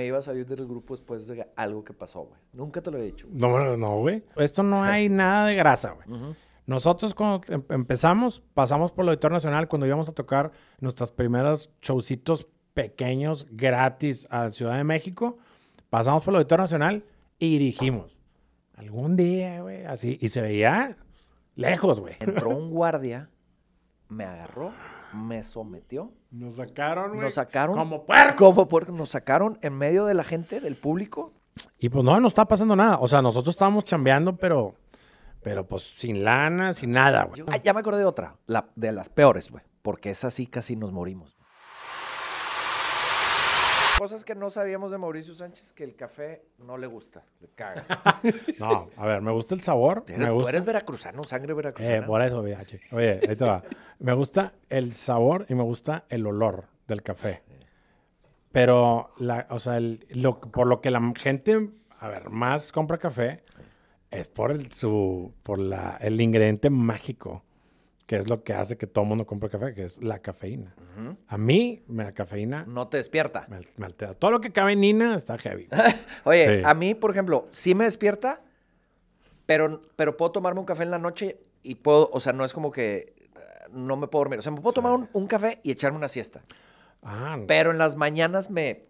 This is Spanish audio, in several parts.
me iba a salir del grupo después de algo que pasó, güey. Nunca te lo he dicho. No, no, güey. Esto no hay nada de grasa, güey. Nosotros cuando em, empezamos, pasamos por el Auditor Nacional cuando íbamos a tocar nuestros primeros showcitos pequeños gratis a Ciudad de México. Pasamos por el Auditor Nacional y dijimos, algún día, güey, así. Y se veía lejos, güey. Entró un guardia, me agarró me sometió. Nos sacaron, güey. Nos sacaron. Como puerco. Como puerco. Nos sacaron en medio de la gente, del público. Y pues no, no está pasando nada. O sea, nosotros estábamos chambeando, pero, pero pues sin lana, sin nada, güey. ya me acordé de otra, la, de las peores, güey. Porque esa sí casi nos morimos cosas que no sabíamos de Mauricio Sánchez que el café no le gusta, le caga. no, a ver, me gusta el sabor. ¿Tú eres, me gusta... veracruzano, sangre veracruzana. Eh, por eso, Oye, ahí te va. me gusta el sabor y me gusta el olor del café. Pero, o sea, por lo que la gente, a ver, más compra café es por el, su, por el ingrediente mágico que es lo que hace que todo el mundo compre café, que es la cafeína. A mí, la cafeína... No te despierta. Todo lo que cabe en Nina está heavy. Oye, a mí, por ejemplo, sí me despierta, pero, pero puedo tomarme un café en la noche y puedo, o sea, no es como que no me puedo dormir. O sea, me puedo tomar un, café y echarme una siesta. Ah, pero en las mañanas me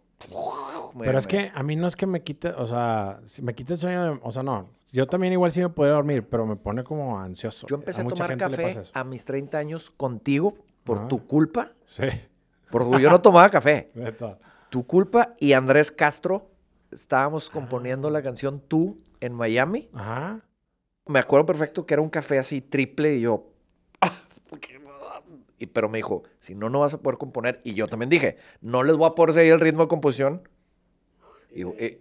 pero es que a mí no es que me quite, o sea, si me quite el sueño, o sea, no. Yo también igual sí me podría dormir, pero me pone como ansioso. Yo empecé a, tomar café a mis 30 años contigo por ah. tu culpa. Sí. Porque yo no tomaba café. tu culpa y Andrés Castro estábamos componiendo la canción Tú en Miami. Ajá. Me acuerdo perfecto que era un café así triple y yo, ah, y, pero me dijo, si no, no vas a poder componer. Y yo también dije, no les voy a poder seguir el ritmo de composición eh,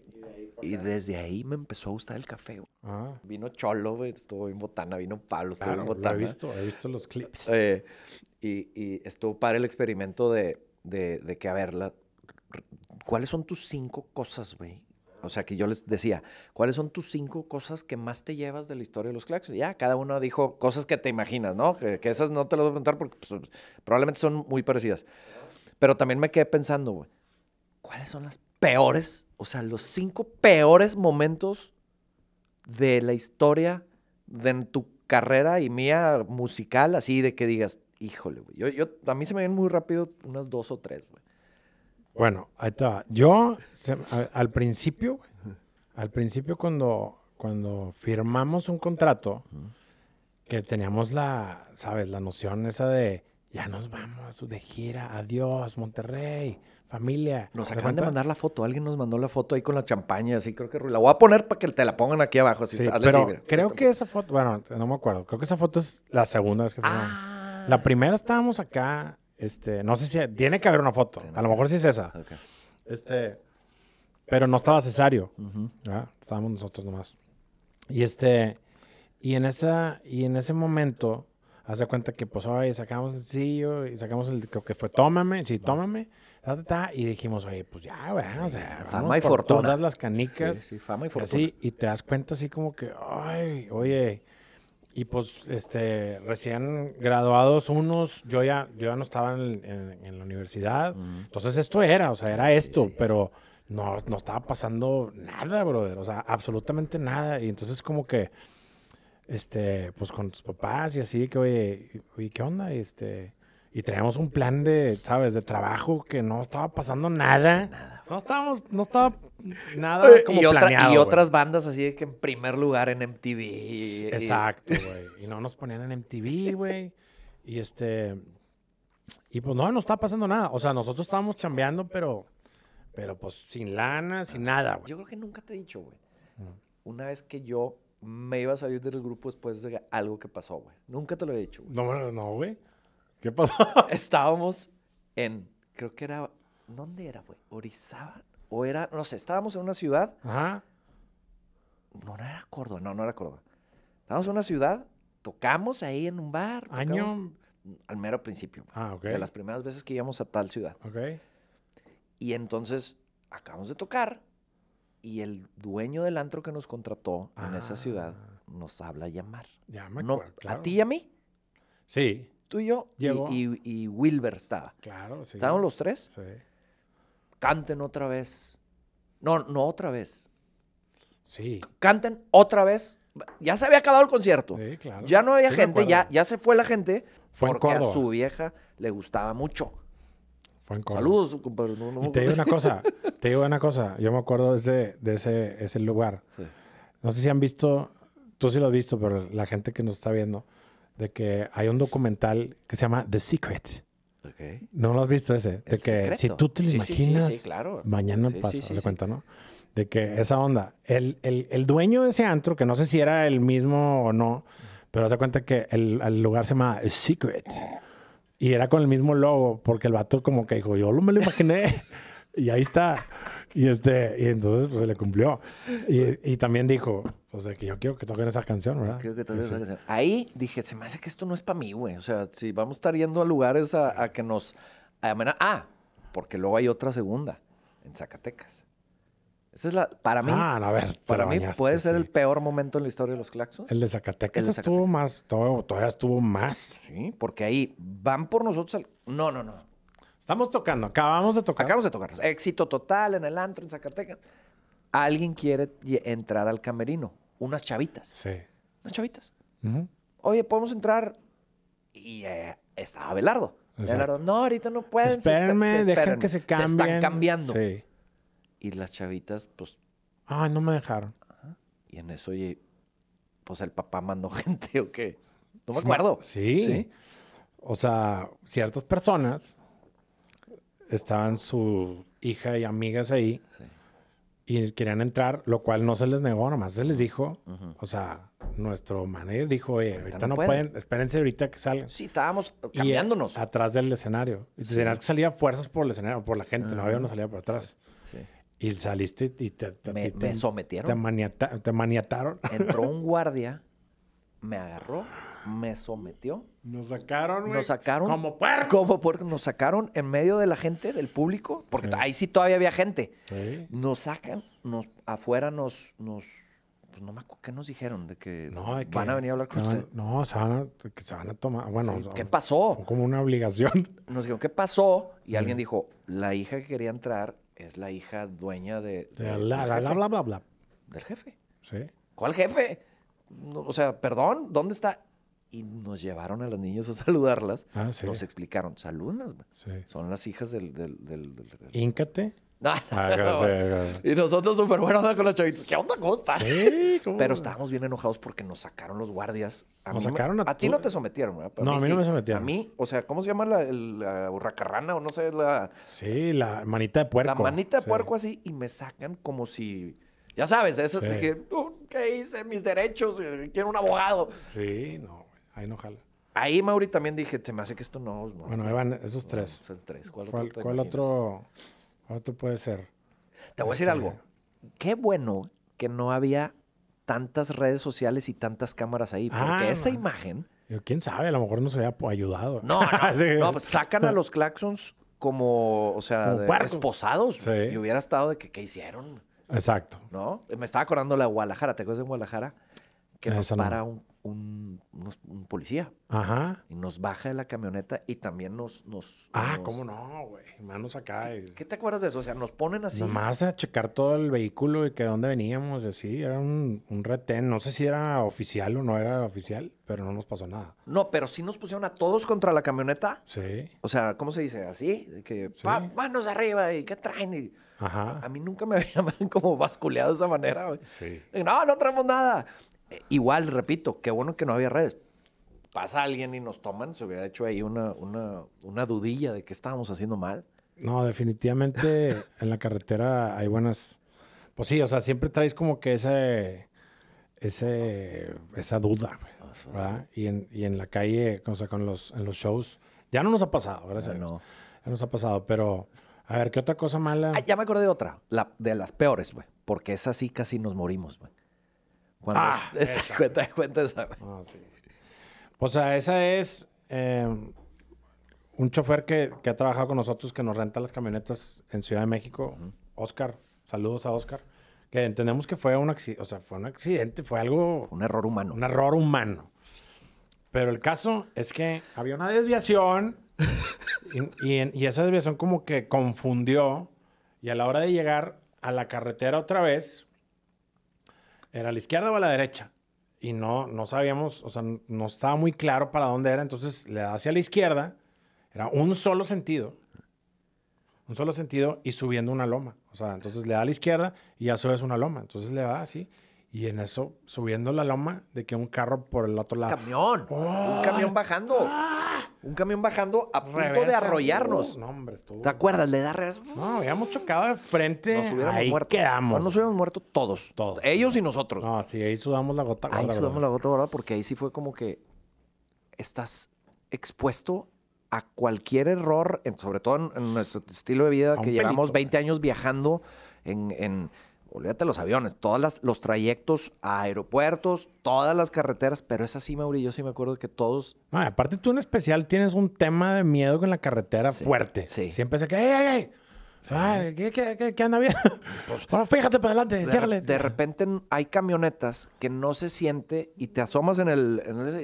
y, desde ahí me empezó a gustar el café. Ah. Vino Cholo, estuvo en Botana, vino Pablo, estuvo en Botana. Lo he visto, he visto los clips. Eh, y, estuvo para el experimento de, que, a ver, ¿cuáles son tus cinco cosas, güey? O sea, que yo les decía, ¿cuáles son tus cinco cosas que más te llevas de la historia de los claxons? Ya, cada uno dijo cosas que te imaginas, ¿no? Que, esas no te las voy a preguntar porque pues, probablemente son muy parecidas. Pero también me quedé pensando, güey, ¿cuáles son las peores, o sea, los cinco peores momentos de la historia de tu carrera y mía musical, así de que digas, híjole, güey. Yo, yo, a mí se me vienen muy rápido unas dos o tres, güey. Bueno, ahí Yo, al, al, principio, al principio cuando, cuando firmamos un contrato, que teníamos la, ¿sabes? La noción esa de ya nos vamos de gira, adiós, Monterrey, familia. Nos acaban de mandar la foto, alguien nos mandó la foto ahí con la champaña, así creo que la voy a poner para que te la pongan aquí abajo. sí, pero creo que esa foto, bueno, no me acuerdo, creo que esa foto es la segunda vez que fue. Ah. La primera estábamos acá, este, no sé si, tiene que haber una foto, a lo mejor sí es esa. Este, pero no estaba cesario, estábamos nosotros nomás. Y este, y en esa, y en ese momento Haz cuenta que, pues, oye, sacamos el sencillo y sacamos el que fue Tómame, sí, Tómame. Ta, y dijimos, oye, pues ya, güey, o sea, fama y por Todas las canicas. Sí, fama y fortuna. Así, y te das cuenta así como que, ay, oye. Y pues, este, recién graduados unos, yo ya, yo no estaba en, la universidad. Entonces, esto era, o sea, era esto, pero no, no estaba pasando nada, brother. O sea, absolutamente nada. Y entonces, como que este, pues con tus papás y así, que oye, ¿y qué onda? Este, y teníamos un plan de, ¿sabes? De trabajo que no estaba pasando nada. No, estábamos, no estaba nada como y Y otras bandas así que en primer lugar en MTV. Exacto, güey. Y... no nos ponían en MTV, güey. y este, y pues no, no estaba pasando nada. O sea, nosotros estábamos chambeando, pero, pero pues sin lana, sin nada, güey. Yo creo que nunca te he dicho, güey. Una vez que yo me iba a salir del grupo después de algo que pasó, güey. Nunca te lo he dicho, güey. No, no, güey. ¿Qué pasó? Estábamos en, creo que era, ¿dónde era, güey? Orizaba. O era, no sé, estábamos en una ciudad. Ajá. No, no era Córdoba, no, no era Córdoba. Estábamos en una ciudad, tocamos ahí en un bar. Año. Al mero principio. ah, ok. De las primeras veces que íbamos a tal ciudad. Ok. Y entonces acabamos de tocar y el dueño del antro que nos contrató en esa ciudad ah. nos habla a llamar. A ti y a mí. Sí. Tú y yo. Y, Wilber estaba. Claro, sí. ¿Estaban los tres. Sí. Canten otra vez. No, no otra vez. Sí. Canten otra vez. Ya se había acabado el concierto. Sí, claro. Ya no había gente, ya, ya se fue la gente. porque a su vieja le gustaba mucho. Saludos, compadre. te digo una cosa, te digo una cosa. Yo me acuerdo de ese, de ese, ese lugar. No sé si han visto, tú sí lo has visto, pero la gente que nos está viendo, de que hay un documental que se llama The Secret. Okay. No lo has visto ese. De que si tú te lo imaginas, mañana pasa, cuenta, ¿no? De que esa onda. El, el, el, dueño de ese antro, que no sé si era el mismo o no, pero se cuenta que el, lugar se llama The Secret. Y era con el mismo logo, porque el vato como que dijo, yo lo me lo imaginé. y ahí está. Y, este, y entonces pues, se le cumplió. Y, también dijo, o pues, sea, que yo quiero que toquen esa canción, ¿verdad? Ahí dije, se me hace que esto no es para mí, güey. O sea, si vamos a estar yendo a lugares a, que nos... A, ah, porque luego hay otra segunda en Zacatecas es para mí, ah, a ver, para mí puede ser el peor momento en la historia de los Claxons. El de Zacatecas, más, todavía estuvo más. Sí, porque ahí van por nosotros. No, no, no. Estamos tocando, acabamos de tocar. Acabamos de tocar. Éxito total en el antro en Zacatecas. Alguien quiere entrar al camerino, unas chavitas. Sí. Unas chavitas. Oye, podemos entrar. Y eh, estaba Abelardo. Abelardo, no, ahorita no pueden. Espérenme, que se cambien. Se están cambiando. Sí. Y las chavitas, pues. Ay, ah, no me dejaron. Y en eso, oye, pues el papá mandó gente o qué. No me acuerdo. Sí. O sea, ciertas personas estaban su hija y amigas ahí y querían entrar, lo cual no se les negó, nomás se les dijo. O sea, nuestro manager dijo, oye, ahorita, no, pueden. espérense ahorita que salgan. Sí, estábamos eh, cambiándonos. atrás del escenario. Y sí. tenías que salir a fuerzas por el escenario, por la gente, no había uno salida por atrás. Y saliste y te, te, sometieron. Te, maniataron. Entró un guardia, me agarró, me sometió. Nos sacaron, güey. Nos sacaron. Como puerco. Como puerco. Nos sacaron en medio de la gente, del público, porque ahí sí todavía había gente. Nos sacan, nos, afuera nos, nos pues no me acuerdo qué nos dijeron de que, van a venir a hablar con usted. No, se van a, se van a tomar. Bueno, ¿qué pasó? Como una obligación. Nos dijeron, ¿qué pasó? Y alguien dijo, la hija que quería entrar es la hija dueña de... la, la, bla, bla, bla, Del jefe. Sí. ¿Cuál jefe? o sea, perdón, ¿dónde está? Y nos llevaron a las niñas a saludarlas. Ah, nos explicaron, saludas, son las hijas del... del, del, del Ah, y nosotros súper buenos con los chavitos. ¿Qué onda? ¿Cómo estás? Sí, Pero estábamos bien enojados porque nos sacaron los guardias. A nos sacaron a, a ti no te sometieron, ¿verdad? no, a mí, no me sometieron. A mí, o sea, ¿cómo se llama la, la burracarrana o no sé? la Sí, la manita de puerco. La manita de puerco así y me sacan como si... Ya sabes, eso dije, ¿qué hice? Mis derechos, eh, quiero un abogado. Sí, no, ahí no jala. Ahí, Mauri, también dije, se me hace que esto no... bueno, Evan, esos tres. esos tres. ¿Cuál, ¿Cuál, otro, ¿cuál otro? Otro puede ser. Te voy a decir algo. Qué bueno que no había tantas redes sociales y tantas cámaras ahí. Porque ah, esa imagen. quién sabe, a lo mejor no se había ayudado. No, no, pues, sacan a los claxons como, o sea, esposados. Y hubiera estado de que, ¿qué hicieron? Exacto. ¿No? Me estaba acordando de la Guadalajara. ¿Te acuerdas de Guadalajara? Que no nos para un un, un policía. Ajá. Y nos baja de la camioneta y también nos. nos ah, cómo no, güey. Manos acá. ¿Qué, ¿Qué, te acuerdas de eso? O sea, nos ponen así. más a checar todo el vehículo y que dónde veníamos y así. Era un, un retén. No sé si era oficial o no era oficial, pero no nos pasó nada. No, pero sí nos pusieron a todos contra la camioneta. Sí. O sea, ¿cómo se dice? Así. Que sí. manos arriba y qué traen. Ajá. A mí nunca me habían como basculeado de esa manera. güey. Sí. No, no traemos nada igual, repito, qué bueno que no había redes. Pasa alguien y nos toman, se hubiera hecho ahí una, una, una dudilla de qué estábamos haciendo mal. No, definitivamente en la carretera hay buenas. Pues sí, o sea, siempre traes como que ese, ese, esa duda, ¿verdad? Y en, la calle, o sea, con los, en los shows, ya no nos ha pasado, gracias. Eh, ya no. nos ha pasado, pero a ver, ¿qué otra cosa mala? Ah, ya me acordé de otra, la, de las peores, güey, porque esa sí casi nos morimos, güey ah, esa. Cuenta, cuenta esa. Ah, pues, O sea, esa es eh, un chofer que, ha trabajado con nosotros, que nos renta las camionetas en Ciudad de México. Oscar, saludos a Oscar. Que entendemos que fue un accidente, o sea, fue un accidente, fue algo... un error humano. Un error humano. Pero el caso es que había una desviación y, y, esa desviación como que confundió y a la hora de llegar a la carretera otra vez, era a la izquierda o a la derecha. Y no, no sabíamos, o sea, no estaba muy claro para dónde era. Entonces le da hacia la izquierda, era un solo sentido. Un solo sentido y subiendo una loma. O sea, entonces le da a la izquierda y ya subes una loma. Entonces le da así. Y en eso, subiendo la loma, de que un carro por el otro lado. ¡Camión! ¡Un ¡Oh! camión bajando! ¡Ah! un camión bajando a punto de arrollarnos. no, hombre, ¿Te acuerdas? Le da No, habíamos chocado al frente. Nos hubiéramos ahí muerto. quedamos. nos hubiéramos muerto todos. Todos. Ellos y nosotros. No, sí, ahí sudamos la gota gorda. Ahí sudamos la gota gorda porque ahí sí fue como que estás expuesto a cualquier error, sobre todo en, nuestro estilo de vida, que llevamos 20 años viajando en olvídate los aviones, todos los trayectos a aeropuertos, todas las carreteras, pero es así, Mauri, yo sí me acuerdo que todos... aparte tú en especial tienes un tema de miedo con la carretera fuerte. Sí. Siempre se que, ¡ay, ay, ay! ¿qué, anda bien? Pues, fíjate para adelante, de, de repente hay camionetas que no se siente y te asomas en el...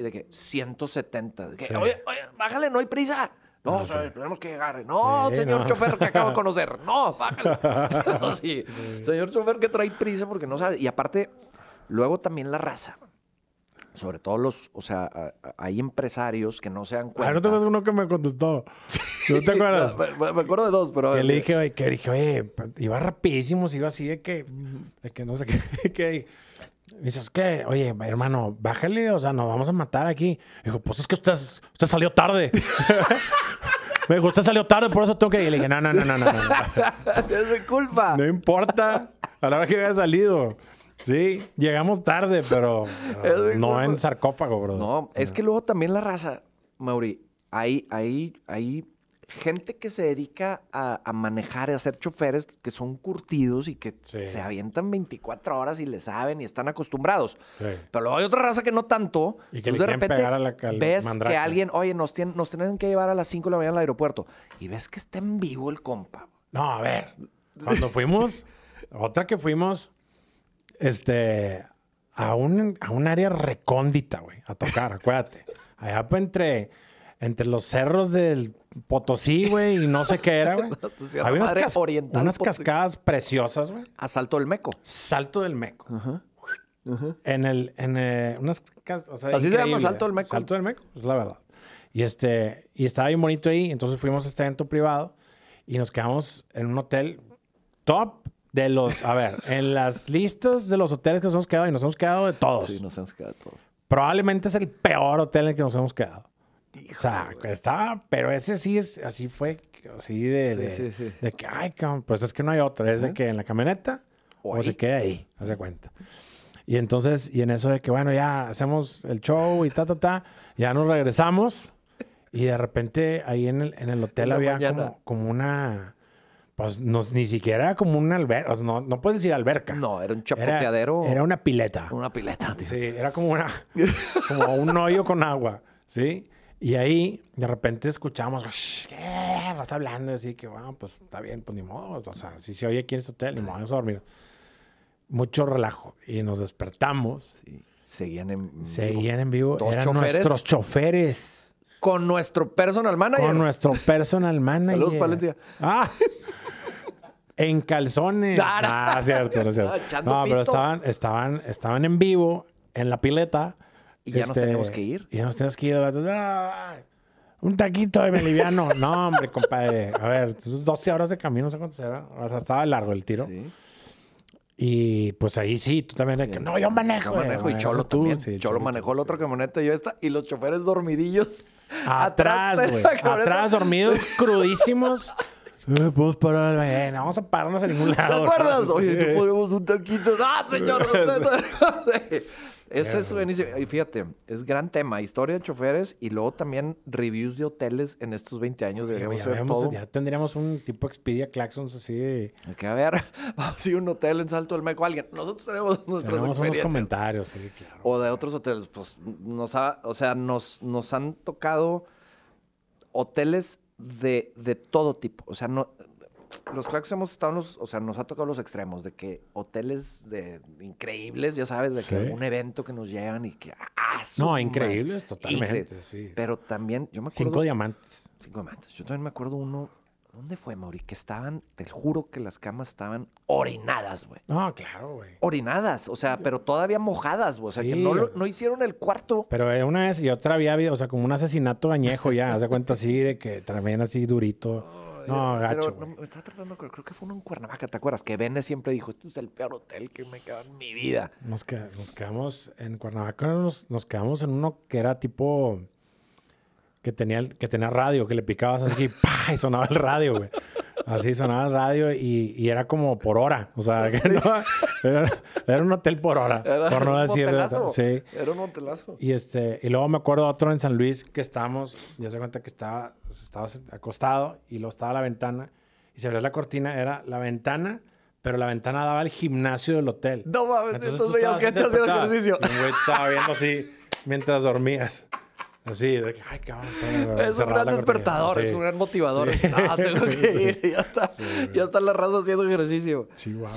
de que 170. oye, oye, bájale, no hay prisa. No, tenemos que llegar. No, señor chofer que acabo de conocer. No, bájale. sí. Señor chofer que trae prisa porque no sabe. Y aparte, luego también la raza sobre todo los, o sea, hay empresarios que no se dan cuenta. ¿No te uno que me contestó. ¿No te acuerdas? me, acuerdo de dos, pero. Que le dije, oye, que iba rapidísimo, se iba así de que, de que no sé qué. Que, dices, que, Oye, hermano, bájale, o sea, nos vamos a matar aquí. Dijo, pues es que usted, usted salió tarde. Me dijo, usted salió tarde, por eso tengo que ir. Y le dije, no, no, no, no, no. no. es mi culpa. No importa. A la hora que había salido. Sí, llegamos tarde, pero, no en sarcófago, bro. No, es que luego también la raza, Mauri, hay, gente que se dedica a, a manejar, a ser choferes que son curtidos y que se avientan 24 horas y le saben y están acostumbrados. Pero luego hay otra raza que no tanto. Y que de repente pegar a la, ves que alguien, oye, nos, tienen, nos tienen que llevar a las 5 de la mañana al aeropuerto. Y ves que está en vivo el compa. No, a ver. Cuando fuimos, otra que fuimos, este, a un, área recóndita, güey, a tocar, acuérdate. Allá entre, entre los cerros del Potosí, güey, y no sé qué era, güey. Había unas, cascadas preciosas, güey. A Salto del Meco. Salto del Meco. Ajá. En el, en eh, unas Así se llama Salto del Meco. Salto del Meco, es la verdad. Y este, y estaba bien bonito ahí, entonces fuimos a este evento privado y nos quedamos en un hotel top de los, a ver, en las listas de los hoteles que nos hemos quedado, y nos hemos quedado de todos. Sí, nos hemos quedado de todos. Probablemente es el peor hotel en el que nos hemos quedado. o sea, está, pero ese sí es, así fue, así de, sí, de, de que, ay, pues es que no hay otro, es de que en la camioneta o, se queda ahí, hace cuenta. Y entonces, y en eso de que, bueno, ya hacemos el show y ta, ta, ta, ya nos regresamos. Y de repente ahí en el, en el hotel había como, una, pues ni siquiera era como un alberca, o sea, no, no, puedes decir alberca. No, era un chapoteadero. Era, una pileta. Una pileta, Sí, era como, una, como un hoyo con agua, ¿sí? Y ahí de repente escuchamos, ¿qué? Vas hablando, y así que, bueno, pues está bien, pues ni modo, o sea, si se oye aquí en este hotel, ni modo, vamos a dormir. Mucho relajo. Y nos despertamos. Seguían en vivo. Seguían en vivo. Dos Eran nuestros choferes. Con nuestro personal manager. Con nuestro personal manager. Saludos, Palencia. Ah, En calzones. Ah, ah cierto, no cierto. no, pero estaban, estaban, estaban en vivo, en la pileta. Y ya nos este, tenemos que ir. ya nos tenemos que ir. Un taquito de meliviano. no, hombre, compadre. A ver, 12 horas de camino, se sé será. O sea, estaba largo el tiro. Y pues ahí sí, tú también. Que, no, yo manejo. Yo manejo y Cholo tú. También. Cholo, manejó el otro camioneta y yo esta. Y los choferes dormidillos. Atrás, güey. Atrás, atrás, dormidos, crudísimos. Eh, podemos parar. Eh, vamos a pararnos a ningún lado. ¿Te acuerdas? Oye, no podemos un taquito. ¡Ah, señor! Ese es buenísimo. Y fíjate, es gran tema. Historia de choferes y luego también reviews de hoteles en estos 20 años. de ya, ya, tendríamos un tipo Expedia Claxons así de... Que a ver, vamos a ir un hotel en Salto del Meco. Alguien, nosotros tenemos nuestras tenemos experiencias. unos comentarios, sí, claro. O de otros hoteles. Pues nos ha, o sea, nos, nos han tocado hoteles de, todo tipo. O sea, no, los clacks hemos estado en los, o sea, nos ha tocado los extremos de que hoteles de increíbles, ya sabes, de que un evento que nos llegan y que ah, No, increíbles totalmente, Pero también yo me acuerdo Cinco diamantes. Cinco diamantes. Yo también me acuerdo uno ¿Dónde fue, Mauri? Que estaban, te juro que las camas estaban orinadas, güey. No, claro, güey. Orinadas, o sea, pero todavía mojadas, güey. O sea, que no, no, hicieron el cuarto. Pero eh, una vez y otra había habido, o sea, como un asesinato añejo ya, se cuenta así, de que también así durito. No, gacho. Pero me estaba tratando, creo que fue uno en Cuernavaca, ¿te acuerdas? Que Vene siempre dijo, esto es el peor hotel que me quedó en mi vida. Nos, quedamos en Cuernavaca, nos quedamos en uno que era tipo que tenía, que tenía radio, que le picabas así ¡pah! y sonaba el radio, güey. Así sonaba el radio y, y, era como por hora. O sea, era, un hotel por hora. Era por no un decir, Sí. Era un hotelazo. Y, este, y luego me acuerdo otro en San Luis que estábamos, ya se cuenta que estaba, estaba acostado y luego estaba la ventana y se abría la cortina, era la ventana pero la ventana daba al gimnasio del hotel. No mames, entonces, que gente haciendo ejercicio. Y güey estaba viendo así mientras dormías. Así, de ay, Es un gran despertador, es un gran motivador. Ya está, la raza haciendo ejercicio. Sí, guau,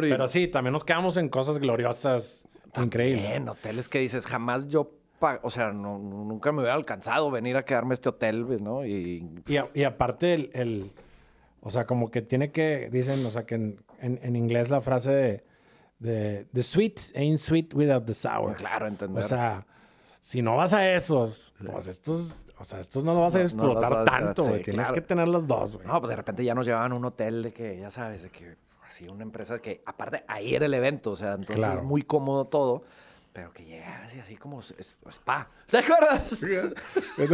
Pero sí, también nos quedamos en cosas gloriosas. increíbles. En hoteles que dices, jamás yo. O sea, no, nunca me hubiera alcanzado venir a quedarme a este hotel, ¿no? Y, y, aparte, el, O sea, como que tiene que. Dicen, o sea, que en, inglés la frase de. The, sweet ain't sweet without the sour. Claro, entender. O sea, si no vas a esos, pues estos, o sea, estos no lo vas a explotar tanto, Tienes que tener los dos, güey. No, pues de repente ya nos llevaban a un hotel de que, ya sabes, de que así una empresa que, aparte, ahí era el evento, o sea, entonces es muy cómodo todo. Pero que llegas así, así como spa. ¿Te acuerdas? Sí, ¿eh?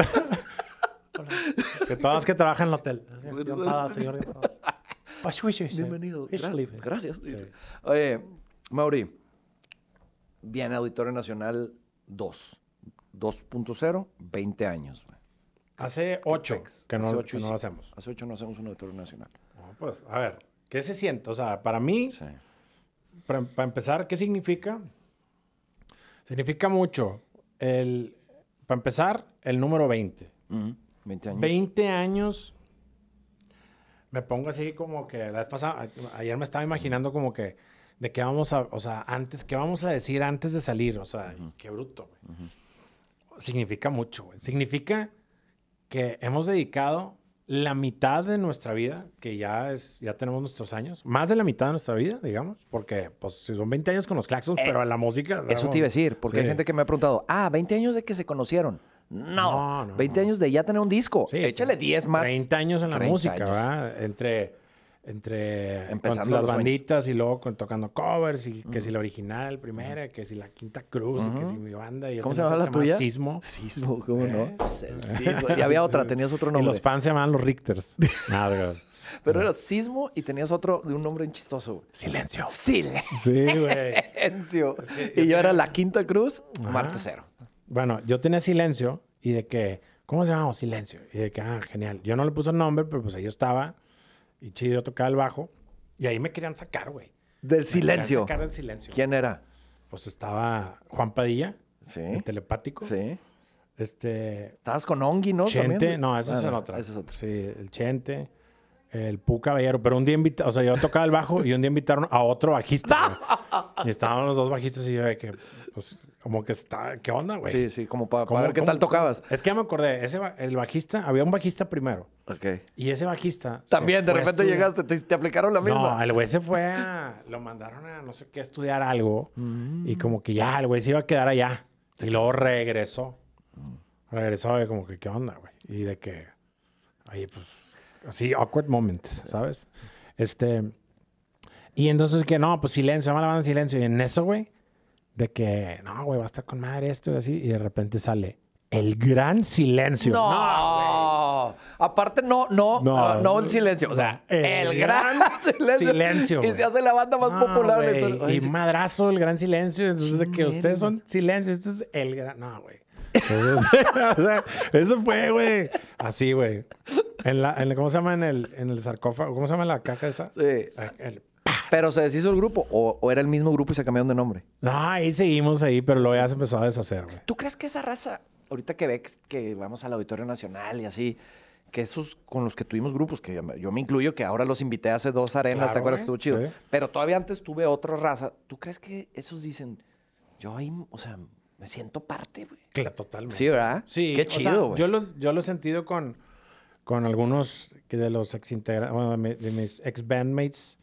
que todas que trabajan en el hotel. señor. Bienvenido. Gracias. Gracias. Oye, Mauri, viene Auditorio Nacional 2 2.0, 20 años. Hace 8 que, no, no, lo hacemos. Hace 8 no hacemos un auditorio nacional. pues, a ver, ¿qué se siente? O sea, para mí, para, empezar, ¿qué significa? Significa mucho. El, para empezar, el número 20. 20 años. 20 años. Me pongo así como que la vez pasada, ayer me estaba imaginando como que de qué vamos a, o sea, antes, qué vamos a decir antes de salir, o sea, qué bruto, güey significa mucho, Significa que hemos dedicado la mitad de nuestra vida, que ya es, ya tenemos nuestros años, más de la mitad de nuestra vida, digamos, porque pues si son 20 años con los claxons, eh, pero en la música. Eso te iba a decir, porque hay gente que me ha preguntado, ah, 20 años de que se conocieron. No, no, 20 años de ya tener un disco. Sí, Échale 10 más. 30 años en la música, ¿verdad? Entre entre las banditas y luego tocando covers y que si la original primera, que si la Quinta Cruz, que si mi banda. Y ¿Cómo se llamaba la tuya? Sismo. Sismo, ¿cómo no? Sismo. Y había otra, tenías otro nombre. Y los fans se llamaban los Richters. Nada, ah, Pero ah. era Sismo y tenías otro de un nombre chistoso. Silencio. Silencio. Sí, güey. Silencio. y yo era la Quinta Cruz, Marte Cero. Bueno, yo tenía Silencio y de que, ¿cómo se llamaba? Silencio. Y de que, ah, genial. Yo no le puse el nombre, pero pues ahí estaba y Chido tocaba el bajo. Y ahí me querían sacar, güey. Del me silencio. Sacar silencio. ¿Quién era? Pues estaba Juan Padilla, sí. el telepático. Sí. Este. Estabas con Ongi, ¿no? Chente, no, esa es otra. es Sí, el Chente, el Pu Caballero. Pero un día invitaron, o sea, yo tocaba el bajo y un día invitaron a otro bajista. y estaban los dos bajistas y yo de que, pues, como que está, ¿qué onda, güey? Sí, sí, como para, ver qué tal tocabas. Es que ya me acordé, ese, el bajista, había un bajista primero. Ok. Y ese bajista. También, de repente llegaste, te, aplicaron la misma. No, el güey se fue a. Lo mandaron a no sé qué, estudiar algo. Mm. Y como que ya, el güey se iba a quedar allá. Y luego regresó. Regresó, y como que, ¿qué onda, güey? Y de que. Ahí, pues. Así, awkward moment, ¿sabes? Este. Y entonces que no, pues silencio, llama la banda silencio. Y en eso, güey, de que, no, güey, va a estar con madre esto y así, y de repente sale el gran silencio. No, aparte no, no, no, ah, no, el silencio, o sea, el, gran, silencio. silencio. y se hace la banda más popular. en y madrazo, el gran silencio, entonces de que ustedes son silencio, esto es el gran, no, güey. o sea, eso fue, güey. Así, güey. En la, en ¿Cómo se llama en el, en el sarcófago? ¿Cómo se llama la caja esa? Sí. El, pero se deshizo el grupo o, era el mismo grupo y se cambiaron de nombre. No, ahí seguimos ahí, pero luego ya se empezó a deshacer. Güey. ¿Tú crees que esa raza, ahorita que ve que vamos al Auditorio Nacional y así, que esos con los que tuvimos grupos, que yo me incluyo, que ahora los invité hace dos arenas, ¿te acuerdas? Estuvo chido. Pero todavía antes tuve otra raza. ¿Tú crees que esos dicen, yo ahí, o sea, me siento parte, güey? Claro, totalmente. Sí, ¿verdad? Sí. Qué chido, güey. yo, lo, yo lo he sentido con, con algunos que de los ex bueno, de mis ex bandmates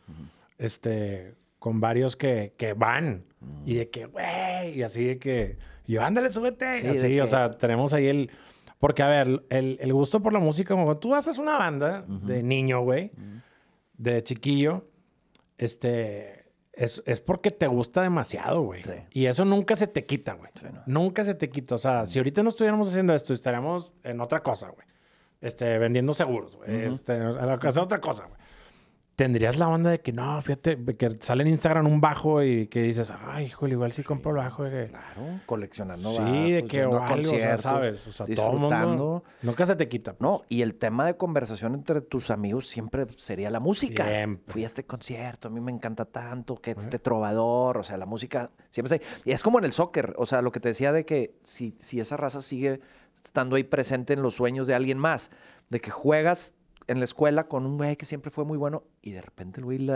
este, con varios que, van y de que, güey, y así de que, yo, ándale, súbete. Sí, así, o sea, tenemos ahí el. Porque, a ver, el, gusto por la música, como tú haces una banda de niño, güey, de chiquillo, este. Es, porque te gusta demasiado, güey. Y eso nunca se te quita, güey. Nunca se te quita. O sea, si ahorita no estuviéramos haciendo esto, estaríamos en otra cosa, güey. Este, vendiendo seguros, güey. Este, ocasión otra cosa, güey tendrías la onda de que no, fíjate, que sale en Instagram un bajo y que dices, ay, híjole, igual sí, compro el bajo. De que... Claro, coleccionando Sí, de que o algo, sabes, o sea, disfrutando. Todo mundo, nunca se te quita. Pues. No, y el tema de conversación entre tus amigos siempre sería la música. Fui a este concierto, a mí me encanta tanto, que este trovador, o sea, la música siempre está ahí. Y es como en el soccer, o sea, lo que te decía de que si, si esa raza sigue estando ahí presente en los sueños de alguien más, de que juegas en la escuela con un güey que siempre fue muy bueno y de repente el güey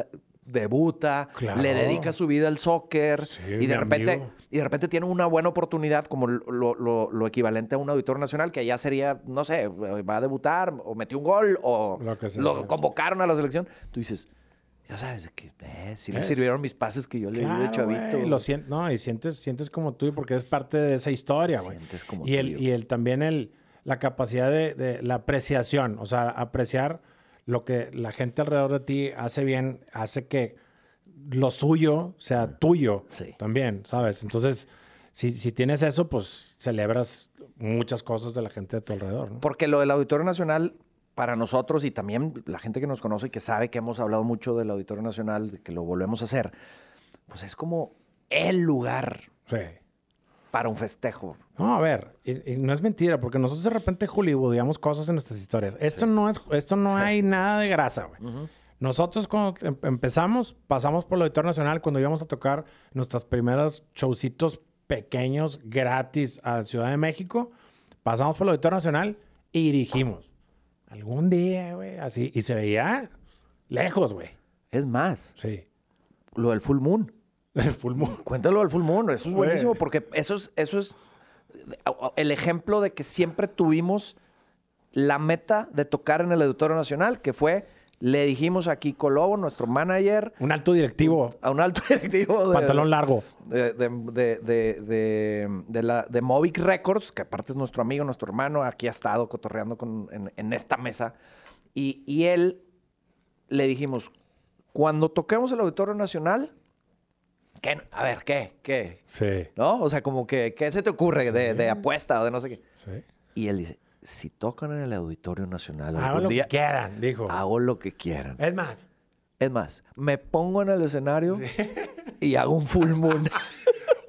debuta, le dedica su vida al soccer y, de repente, y de repente tiene una buena oportunidad como lo, lo, lo, equivalente a un auditor nacional que ya sería, no sé, va a debutar o metió un gol o lo, convocaron a la selección. Tú dices, ya sabes, eh, si le sirvieron mis pases que yo le he di de chavito. lo siento, no, y sientes, sientes como tú porque es parte de esa historia, y, el, y el, también el la capacidad de, la apreciación, o sea, apreciar lo que la gente alrededor de ti hace bien, hace que lo suyo sea tuyo también, ¿sabes? Entonces, si, tienes eso, pues celebras muchas cosas de la gente de tu alrededor. Porque lo del Auditorio Nacional, para nosotros y también la gente que nos conoce y que sabe que hemos hablado mucho del Auditorio Nacional, de que lo volvemos a hacer, pues es como el lugar. Sí para un festejo. No, a ver, no es mentira, porque nosotros de repente digamos cosas en nuestras historias. Esto no es, esto no hay nada de grasa, güey. Nosotros cuando em, empezamos, pasamos por el Auditor Nacional cuando íbamos a tocar nuestros primeros showcitos pequeños gratis a Ciudad de México. Pasamos por el Auditor Nacional y dijimos, Algún día, güey, así. Y se veía lejos, güey. Es más. Sí. Lo del Full Moon. El full Cuéntalo al full moon, eso es buenísimo porque eso es, eso es el ejemplo de que siempre tuvimos la meta de tocar en el Auditorio Nacional, que fue le dijimos a Kiko Lobo, nuestro manager. Un alto directivo. A un alto directivo. Pantalón largo. De, de, de, la, de Movic Records, que aparte es nuestro amigo, nuestro hermano, aquí ha estado cotorreando con, en, en, esta mesa. Y, y él le dijimos, cuando toquemos el Auditorio Nacional, ¿Qué? A ver, ¿qué? ¿Qué? Sí. ¿No? O sea, como que, ¿qué se te ocurre de, apuesta o de no sé qué? Sí. Y él dice, si tocan en el Auditorio Nacional hago lo que quieran, dijo. Hago lo que quieran. Es más. Es más, me pongo en el escenario y hago un full moon.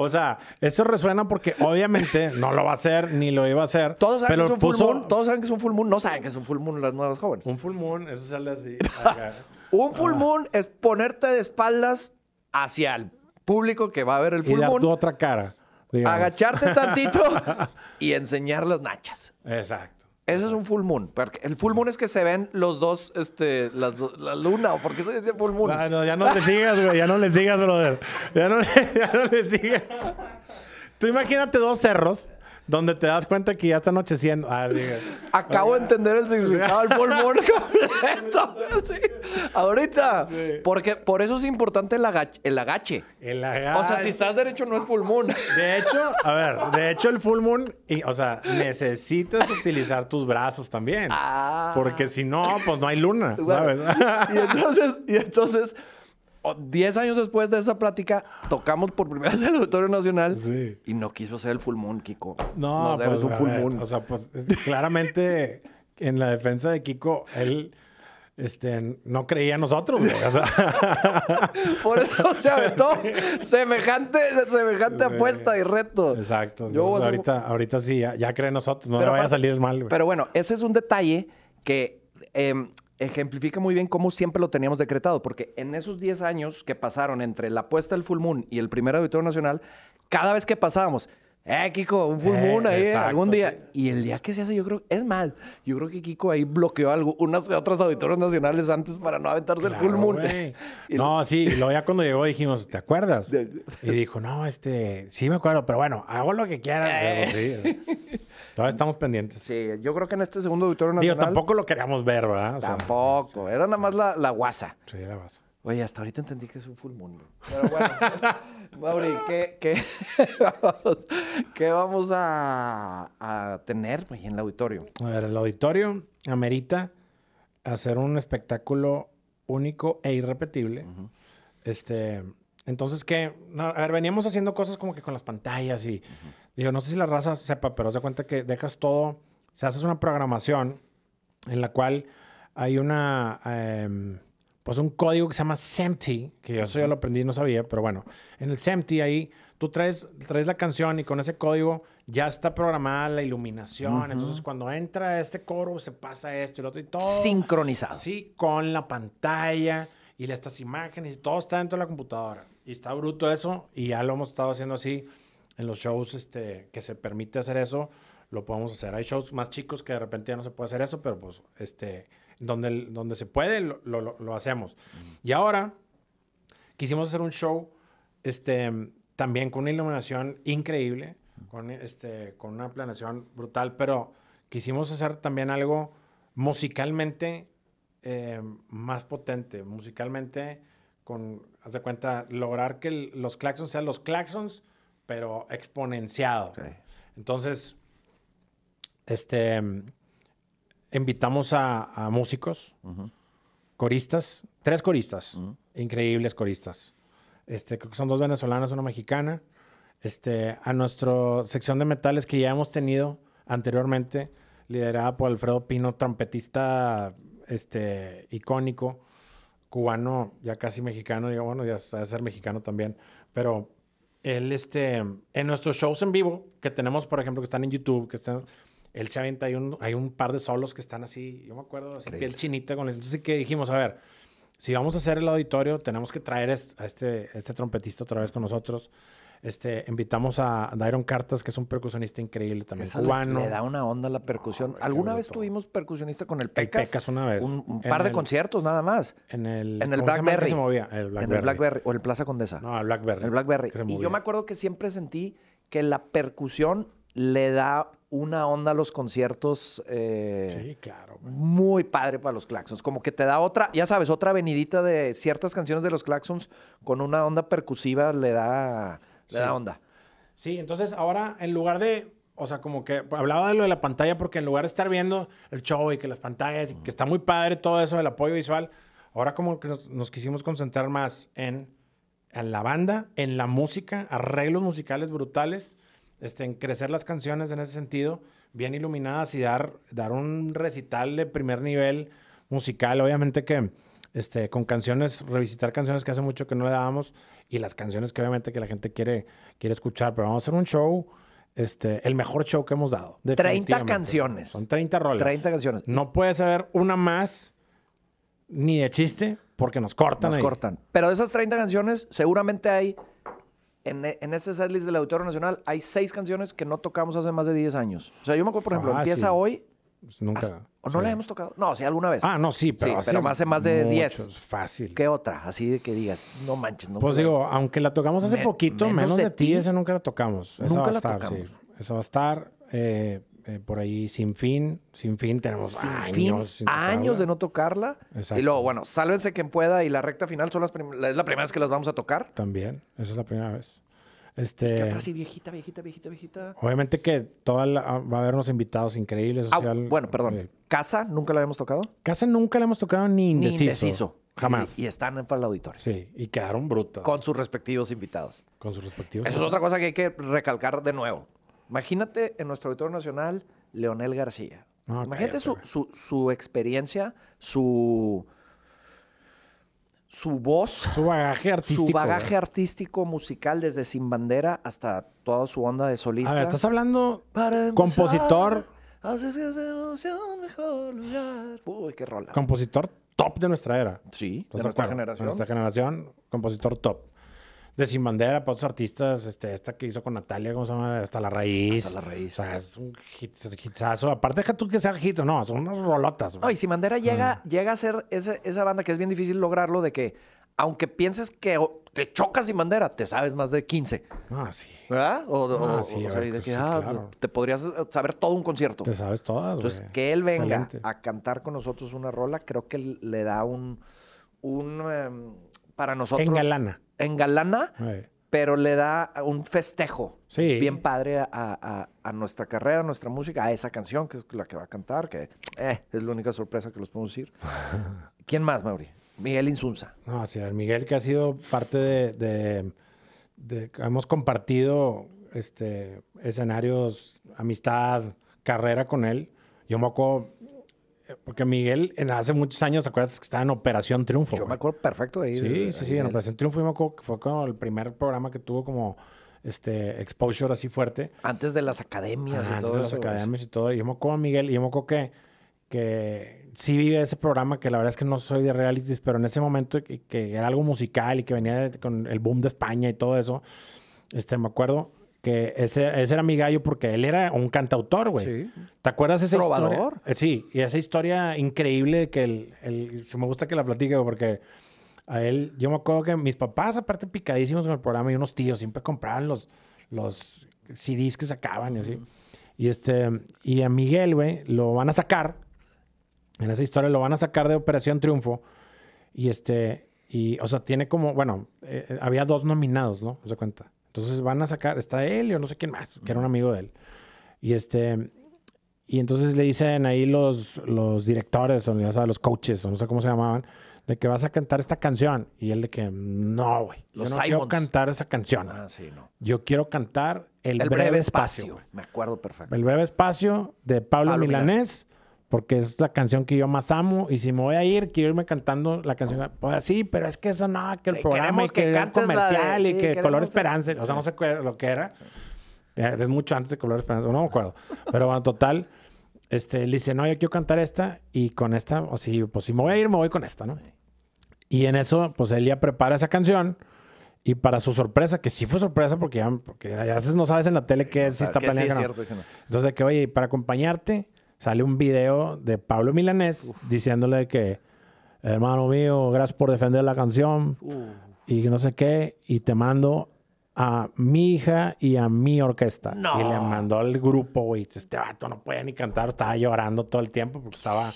O sea, eso resuena porque obviamente no lo va a hacer ni lo iba a hacer. Todos saben que es un full moon. Todos saben que es un full moon. No saben que es un full moon las nuevas jóvenes. Un full moon, eso sale así. un full moon es ponerte de espaldas hacia el público que va a ver el full y dar tu otra cara. Agacharte tantito y enseñar las nachas. Exacto. Ese es un full moon. El full moon es que se ven los dos, este, las, la luna, o qué se dice full moon. Ah, ya no le sigas, güey, ya no le sigas, brother. Ya no, ya no le sigas. Tú imagínate dos cerros donde te das cuenta que ya está anocheciendo. Ah, Acabo de entender el significado del pulmón. completo. Ahorita. Porque por eso es importante el, agache. El agache. O sea, si estás derecho no es full moon. De hecho, a ver, de hecho el full moon, o sea, necesitas utilizar tus brazos también. Ah. Porque si no, pues no hay luna, ¿sabes? entonces, y entonces 10 años después de esa plática, tocamos por primera vez el Auditorio Nacional y no quiso ser el full moon, Kiko. No, pues, un full O sea, pues claramente en la defensa de Kiko, él este, no creía en nosotros. Por eso se aventó semejante, semejante apuesta y reto. Exacto. ahorita, ahorita sí, ya, cree en nosotros, no le vaya a salir mal. Güey. Pero bueno, ese es un detalle que... Em, ejemplifica muy bien cómo siempre lo teníamos decretado, porque en esos 10 años que pasaron entre la apuesta del Full Moon y el primer Auditorio Nacional, cada vez que pasábamos, eh, Kiko, un full moon eh, ahí eh, algún día. Y el día que se hace, yo creo, es mal. yo creo que Kiko ahí bloqueó algo, unas otras auditoras nacionales antes para no aventarse el full moon. no, sí, y luego ya cuando llegó dijimos, ¿te acuerdas? y dijo, no, este, sí me acuerdo, pero bueno, hago lo que quiera. Eh. todavía estamos pendientes. Sí, yo creo que en este segundo auditorio nacional. Digo, tampoco lo queríamos ver, ¿verdad? tampoco, era nada más la, la guasa. Sí, la guasa. Oye, hasta ahorita entendí que es un full moon. Pero bueno, Mauri, ¿qué, qué, vamos, ¿qué, vamos, a, tener pues, en el auditorio? A ver, el auditorio amerita hacer un espectáculo único e irrepetible. Este, entonces, ¿qué? a ver, veníamos haciendo cosas como que con las pantallas y digo, no sé si la raza sepa, pero se cuenta que dejas todo, se haces una programación en la cual hay una... Em, pues un código que se llama SEMTI, que yo eso ya lo aprendí, no sabía, pero bueno, en el SEMTI ahí tú traes, la canción y con ese código ya está programada la iluminación. Entonces, cuando entra este coro, se pasa esto y lo otro y todo. Sincronizado. Sí, con la pantalla y estas imágenes y todo está dentro de la computadora. Y está bruto eso y ya lo hemos estado haciendo así en los shows este, que se permite hacer eso. Lo podemos hacer. Hay shows más chicos que de repente ya no se puede hacer eso, pero pues este, donde, donde se puede, lo, lo, hacemos. Y ahora quisimos hacer un show este, también con una iluminación increíble, con, este, con una planeación brutal, pero quisimos hacer también algo musicalmente eh, más potente, musicalmente con, haz de cuenta, lograr que los claxons sean los claxons, pero exponenciado. Entonces, este, invitamos a, músicos, coristas, tres coristas, increíbles coristas. Este, creo que son dos venezolanas, una mexicana. Este, a nuestra sección de metales que ya hemos tenido anteriormente, liderada por Alfredo Pino, trompetista este, icónico, cubano, ya casi mexicano, digo, bueno, ya sabe ser mexicano también, pero él, este, en nuestros shows en vivo que tenemos, por ejemplo, que están en YouTube, que están, él se avienta, hay un, hay un par de solos que están así, yo me acuerdo, así que piel chinita con el... Entonces, que dijimos? A ver, si vamos a hacer el auditorio, tenemos que traer a este, este trompetista otra vez con nosotros. Este, invitamos a Dairon Cartas, que es un percusionista increíble también Le da una onda la percusión. ¿Alguna vez tuvimos percusionista con el Pecas? El Pecas una vez. Un, par de conciertos nada más. En el, en Blackberry. El Blackberry. En el Blackberry. O el Plaza Condesa. No, el Blackberry. El Blackberry. Y yo me acuerdo que siempre sentí que la percusión le da una onda a los conciertos. Eh, sí, claro. Muy padre para los Claxons. Como que te da otra, ya sabes, otra venidita de ciertas canciones de los Claxons con una onda percusiva le da, onda. Sí, entonces ahora en lugar de. O sea, como que hablaba de lo de la pantalla, porque en lugar de estar viendo el show y que las pantallas, que está muy padre todo eso, el apoyo visual, ahora como que nos, quisimos concentrar más en la banda, en la música, arreglos musicales brutales este, en crecer las canciones en ese sentido, bien iluminadas y dar, dar un recital de primer nivel musical. Obviamente que este, con canciones, revisitar canciones que hace mucho que no le dábamos y las canciones que obviamente que la gente quiere, quiere escuchar, pero vamos a hacer un show. Este, el mejor show que hemos dado. 30 canciones. Son 30 roles. 30 canciones. No puedes saber una más ni de chiste porque nos cortan. Nos cortan. Pero de esas 30 canciones, seguramente hay en, e, en, este setlist del Auditorio Nacional hay seis canciones que no tocamos hace más de 10 años. O sea, yo me acuerdo, por ejemplo, empieza hoy. Pues nunca. ¿O no la hemos tocado? No, sí, alguna vez. Ah, no, sí, pero, hace, más de 10. Fácil. ¿Qué otra? Así de que digas, no manches. No pues digo, aunque la tocamos hace poquito, menos, de, ti, esa nunca la tocamos. Nunca esa va a estar, la Esa va a estar. Eh, eh, por ahí Sin Fin. Sin Fin tenemos años. de no tocarla. Y luego, bueno, sálvense quien pueda y la recta final son las es la primera vez que las vamos a tocar. También, esa es la primera vez. Este, viejita, viejita, viejita, viejita? Obviamente que toda ah, va a haber unos invitados increíbles. Ah, bueno, perdón. Eh, ¿Casa nunca la habíamos tocado? Casa nunca la hemos tocado ni indeciso. Jamás. Y, están están para el auditorio. Sí, y quedaron brutas. Con sus respectivos invitados. Con sus respectivos. Eso es otra cosa que hay que recalcar de nuevo. Imagínate en nuestro Auditorio Nacional, Leonel García. Imagínate su, experiencia, su, su voz. Su bagaje artístico. Su bagaje artístico musical desde Sin Bandera hasta toda su onda de solista. A estás hablando Para compositor. que se mejor Uy, qué rola. Compositor top de nuestra era. Sí, de nuestra generación. De nuestra generación, compositor top de Sin Bandera para otros artistas, este, esta que hizo con Natalia, ¿cómo se llama? Hasta la raíz. Hasta la raíz. O sea, es un Aparte deja tú que sea hit, no, son unas rolotas. y Bandera llega, llega a ser esa, banda que es bien difícil lograrlo de que, aunque pienses que te chocas sin bandera, te sabes más de 15. Ah, sí. ¿Verdad? ah, sí, te podrías saber todo un concierto. Te sabes todo. Entonces, que él venga a cantar con nosotros una rola, creo que le da un. un em, para nosotros. Engalana engalana, pero le da un festejo bien padre a, nuestra carrera, a nuestra música, a esa canción que es la que va a cantar, que eh, es la única sorpresa que los podemos decir. ¿Quién más, Mauri? Miguel Insunza. No, sí, Miguel que ha sido parte de, hemos compartido este, escenarios, amistad, carrera con él. Yo me eh, porque Miguel en hace muchos años, acuerdas que estaba en Operación Triunfo? Yo me acuerdo perfecto de ahí. Sí, sí, sí, en Operación Triunfo y me acuerdo que fue como el primer programa que tuvo como este exposure así fuerte. Antes de las academias y antes todo. Antes de las academias y todo. Y yo me acuerdo Miguel y yo me acuerdo que, que sí vive ese programa, que la verdad es que no soy de realities, pero en ese momento que, era algo musical y que venía con el boom de España y todo eso, este, me acuerdo que ese, ese, era mi gallo porque él era un cantautor, güey. Sí. ¿Te acuerdas esa historia? Eh, sí, y esa historia increíble que el, se me gusta que la platique porque a él, yo me acuerdo que mis papás, aparte picadísimos en el programa, y unos tíos siempre compraban los, los CDs que sacaban y así. Y este, y a Miguel, güey, lo van a sacar. En esa historia lo van a sacar de Operación Triunfo. Y este, y, o sea, tiene como, bueno, eh, eh, había dos nominados, ¿no? Se cuenta. Entonces van a sacar, está él y no sé quién más, que era un amigo de él. Y este, y entonces le dicen ahí los, los directores, o ya los coaches, o no sé cómo se llamaban, de que vas a cantar esta canción. Y él de que, no, güey. Yo no quiero cantar esa canción. Ah, sí, no. Yo quiero cantar El, breve, espacio, Me acuerdo perfecto. El breve espacio de Pablo, Milanés porque es la canción que yo más amo y si me voy a ir, quiero irme cantando la canción. Pues sí, pero es que eso no, que el programa y que, el comercial y que Color Esperanza, o sea, no sé lo que era. Es mucho antes de Color Esperanza, no me acuerdo. Pero bueno, total, este, le dice, no, yo quiero cantar esta y con esta, o si, pues si me voy a ir, me voy con esta, ¿no? Y en eso, pues él ya prepara esa canción. Y para su sorpresa, que sí fue sorpresa porque, ya, porque a veces no sabes en la tele qué es, si está Entonces, que oye, para acompañarte, sale un video de Pablo Milanés diciéndole que, hermano mío, gracias por defender la canción y no sé qué, y te mando a mi hija y a mi orquesta. Y le mandó al grupo, güey. Este vato no puede ni cantar, estaba llorando todo el tiempo porque estaba,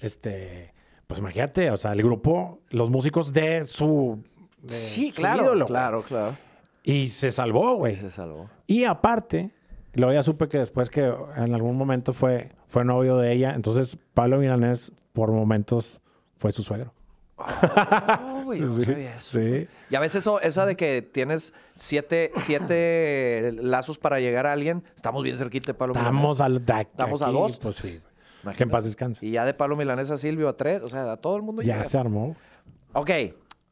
este, pues imagínate, o sea, el grupo, los músicos de su... sí, claro, claro, claro. Y se salvó, güey. Se salvó. Y aparte, lo ya supe que después que en algún momento fue, fue novio de ella. Entonces, Pablo Milanés, por momentos, fue su suegro. Oh, sí, Y a veces eso, esa de que tienes siete, siete lazos para llegar a alguien, estamos bien cerquita de Pablo Estamos, Milanés. Al, estamos a dos. Pues que en paz descanse. Y ya de Pablo Milanés a Silvio a tres, o sea, a todo el mundo ya. Ya se armó. Ok,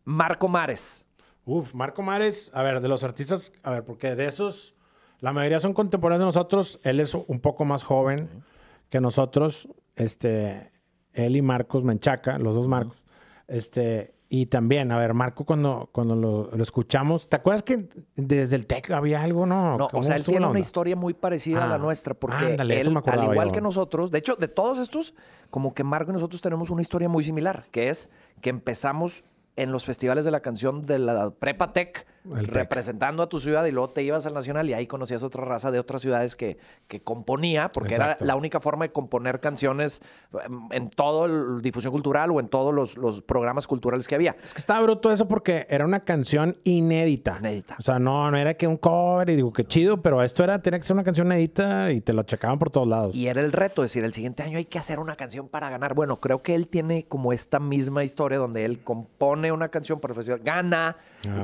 Marco Mares. Uf, Marco Mares, a ver, de los artistas, a ver, porque de esos, la mayoría son contemporáneos de nosotros, él es un poco más joven que nosotros, este, él y Marcos Menchaca, los dos Marcos, este, y también, a ver, Marco, cuando, cuando lo, escuchamos, ¿te acuerdas que desde el TEC había algo, no? No, o sea, él tiene una historia muy parecida a la ah, nuestra, porque al igual que nosotros, de hecho, de todos estos, como que Marco y nosotros tenemos una historia muy similar, que es que empezamos en los festivales de la canción de la Prepa TEC, representando a tu ciudad y luego te ibas al Nacional y ahí conocías otra raza de otras ciudades que, que componía, porque era la única forma de componer canciones em, en todo el difusión cultural o en todos los, programas culturales que había. Es que estaba bruto eso porque era una canción inédita. Inédita. O sea, no, no era que un cover y digo, qué chido, pero esto era, tenía que ser una canción inédita y te lo checaban por todos lados. Y era el reto, decir, el siguiente año hay que hacer una canción para ganar. Bueno, creo que él tiene como esta misma historia donde él compone una canción profesional, gana,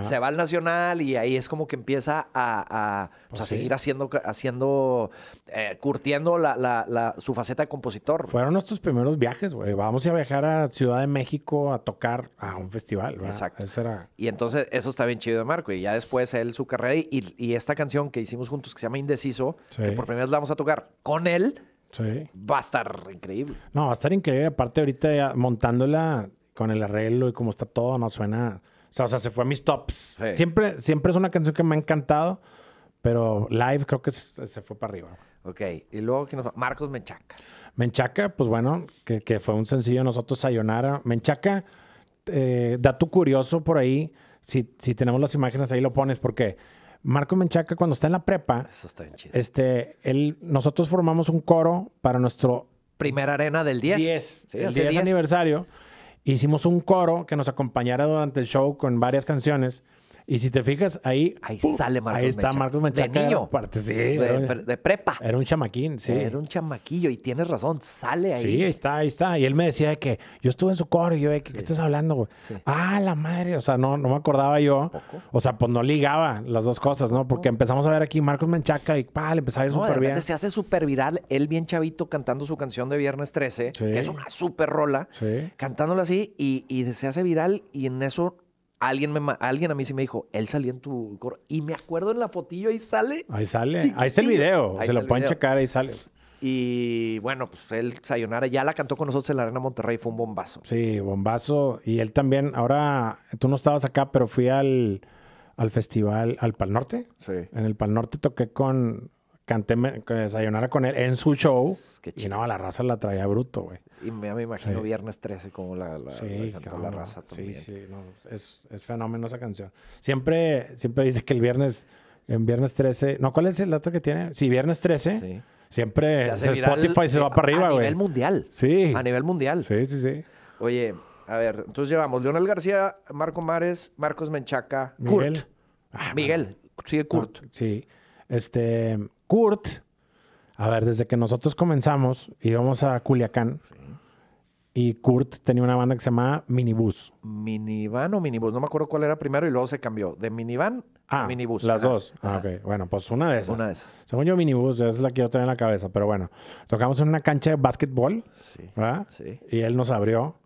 se va al Nacional y ahí es como que empieza a, pues, pues seguir haciendo, haciendo eh, curtiendo su faceta de compositor. Fueron nuestros primeros viajes, güey. Vamos a viajar a Ciudad de México a tocar a un festival, Exacto. Y entonces eso está bien chido de Marco. Y ya después él, su carrera y, esta canción que hicimos juntos que se llama Indeciso, que por primera vez la vamos a tocar con él. Va a estar increíble. No, va a estar increíble. Aparte, ahorita montándola con el arreglo y cómo está todo, no suena o sea, se fue a mis tops. Siempre, siempre es una canción que me ha encantado, pero live creo que se, fue para arriba. Ok, y luego que nos Marcos Menchaca. Menchaca, pues bueno, que, fue un sencillo nosotros, Sayonara. Menchaca, eh, da tu curioso por ahí, si, si tenemos las imágenes ahí lo pones, porque Marcos Menchaca cuando está en la prepa, Eso está este, él, nosotros formamos un coro para nuestro... Primera arena del 10. 10, el 10, aniversario. Hicimos un coro que nos acompañara durante el show con varias canciones y si te fijas, ahí. Ahí sale Marcos Ahí está Marcos Menchaca. De niño. de, prepa. Era un chamaquín, sí. Era un chamaquillo, y tienes razón, sale ahí. Sí, ahí está, ahí está. Y él me decía que yo estuve en su coro y yo, ¿qué, ¿qué estás hablando, güey? Ah, la madre. O sea, no, no me acordaba yo. O sea, pues no ligaba las dos cosas, ¿no? Porque empezamos a ver aquí Marcos Menchaca y pa, le empezaba a ir no, súper bien. Se hace súper viral, él bien chavito cantando su canción de Viernes 13, que es una súper rola, cantándola así y, y se hace viral y en eso Alguien, me, alguien a mí sí me dijo, él salía en tu coro. Y me acuerdo en la fotillo, ahí sale. Ahí sale. Ahí está el video. se lo pueden checar, ahí sale. Y bueno, pues él, Sayonara, ya la cantó con nosotros en la Arena Monterrey, fue un bombazo. Sí, bombazo. Y él también, ahora tú no estabas acá, pero fui al, al festival, al Pal Norte. Sí. En el Pal Norte toqué con canté que desayunara con él en su show. y no, la raza la traía bruto, güey. Y me, me imagino Viernes 13 como la, la, la, raza también. Sí, sí, no, es, es, fenómeno esa canción. Siempre, siempre dice que el viernes, en Viernes 13, no, ¿cuál es el dato que tiene? Sí, Viernes 13. Siempre Spotify se va para arriba, güey. A nivel mundial. Sí. A nivel mundial. Sí, sí, sí. Oye, a ver, entonces llevamos Leonel García, Marco Mares, Marcos Menchaca, Miguel. Kurt. Miguel, ah, sigue Kurt. Ah, sí. Este, Kurt, a ver, desde que nosotros comenzamos, íbamos a Culiacán. Y Kurt tenía una banda que se llamaba Minibus. ¿Minivan o Minibus? No me acuerdo cuál era primero y luego se cambió. ¿De Minivan a ah, Minibus? Las dos. Ah, ok. Bueno, pues una de esas. Una de Según yo, Minibus, esa es la que yo tenía en la cabeza. Pero bueno, tocamos en una cancha de básquetbol. Y él nos abrió.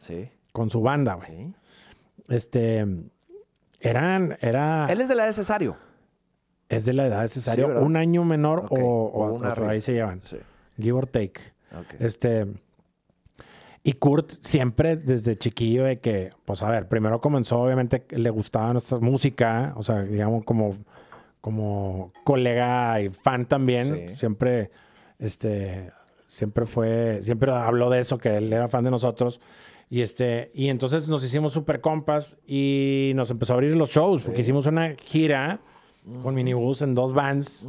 Con su banda, güey. Sí. Este. Eran. Era... Él es de la de Cesario. Es de la edad necesaria. un año menor o, o, o se llevan. Give or take. Este. Y Kurt siempre desde chiquillo de que, pues a ver, primero comenzó, obviamente le gustaba nuestra música, o sea, digamos como, como colega y fan también, siempre, este, siempre fue, siempre habló de eso, que él era fan de nosotros. Y, este, y entonces nos hicimos super compas y nos empezó a abrir los shows, porque hicimos una gira con minibus en dos vans.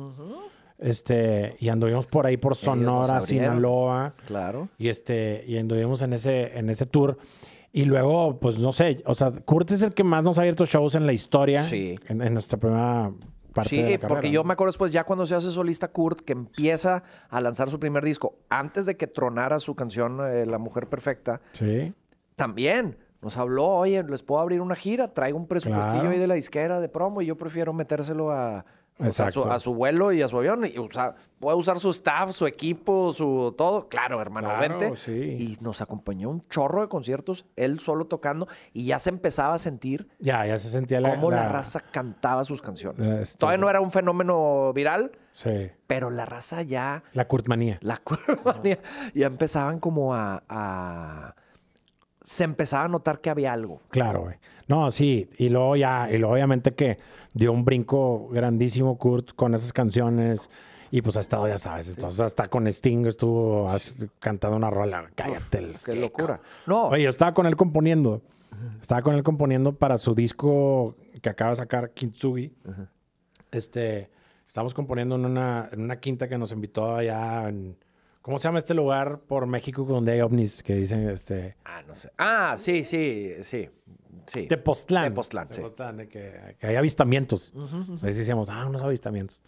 Este, y anduvimos por ahí por Sonora, Sinaloa. Claro. Y este, y anduvimos en ese, en ese tour. Y luego, pues no sé, o sea, Kurt es el que más nos ha abierto shows en la historia. En, nuestra primera parte de la carrera, porque yo me acuerdo después, ya cuando se hace solista Kurt, que empieza a lanzar su primer disco, antes de que tronara su canción eh, La Mujer Perfecta. Sí. También nos habló, oye, les puedo abrir una gira, traigo un presupuestillo ahí de la disquera de promo y yo prefiero metérselo a, a, su, vuelo y a su avión. Y, puede usar su staff, su equipo, su todo. Claro, hermano, Y nos acompañó un chorro de conciertos, él solo tocando, y ya se empezaba a sentir. Ya, ya se sentía la. Cómo la, raza cantaba sus canciones. Todavía no era un fenómeno viral. Pero la raza ya. La Kurtmanía. La Kurtmanía. Ya empezaban como a se empezaba a notar que había algo. Claro, güey. No, sí, y luego ya, y luego obviamente que dio un brinco grandísimo Kurt con esas canciones. Y pues ha estado, ya sabes, entonces hasta con Sting estuvo has, cantando una rola. Cállate. El Qué locura. No. Oye, estaba con él componiendo. Estaba con él componiendo para su disco que acaba de sacar, Kintsugi. Este, estábamos componiendo en una, en una quinta que nos invitó allá en, ¿Cómo se llama este lugar por México donde hay ovnis que dicen este? Ah, no sé. Ah, sí, sí, sí. sí. Tepoztlán. Tepoztlán, sí. Tepoztlán, de que, hay avistamientos. Uh decíamos, ah, unos avistamientos.